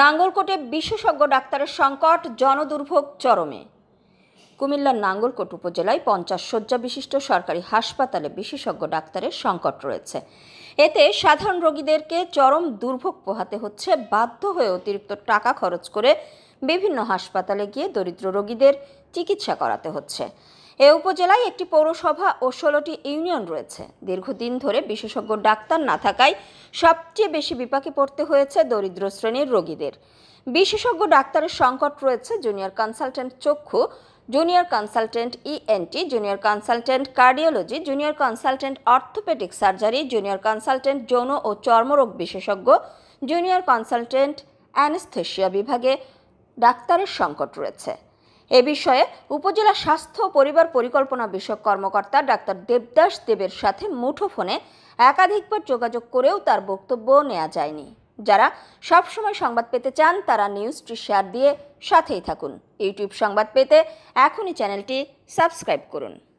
নাঙ্গলকোটে বিশেষজ্ঞ ডাক্তারের সংকট জনদুর্ভোগ চরমে কুমিল্লার নাঙ্গলকোট উপজেলায় পঞ্চাশ শয্যা বিশিষ্ট সরকারি হাসপাতালে বিশেষজ্ঞ ডাক্তারের সংকট রয়েছে এতে সাধারণ রোগীদেরকে চরম দুর্ভোগ পোহাতে হচ্ছে বাধ্য হয়ে অতিরিক্ত টাকা খরচ করে বিভিন্ন হাসপাতালে গিয়ে দরিদ্র রোগীদের চিকিৎসা করাতে হচ্ছে এ উপজেলায় একটি পৌরসভা ও ষোলোটি ইউনিয়ন রয়েছে দীর্ঘদিন ধরে বিশেষজ্ঞ ডাক্তার না থাকায় সবচেয়ে বেশি বিপাকে পড়তে হয়েছে দরিদ্র শ্রেণীর রোগীদের বিশেষজ্ঞ ডাক্তারের সংকট রয়েছে জুনিয়র কনসালটেন্ট চক্ষু junior consultant ENT e junior consultant cardiology junior consultant orthopedic surgery junior consultant যৌন ও চর্মরোগ বিশেষজ্ঞ জুনিয়র কনসালটেন্ট অ্যানেস্থেশিয়া বিভাগে ডাক্তারের সংকট রয়েছে এ বিষয়ে উপজেলা স্বাস্থ্য পরিবার পরিকল্পনা বিষয়ক কর্মকর্তা ডাক্তার দেবদাস দেবের সাথে মুঠোফোনে একাধিকবার যোগাযোগ করেও তার বক্তব্য নেওয়া যায়নি যারা সবসময় সংবাদ পেতে চান তারা নিউজটি শেয়ার দিয়ে সাথেই থাকুন ইউটিউব সংবাদ পেতে এখনই চ্যানেলটি সাবস্ক্রাইব করুন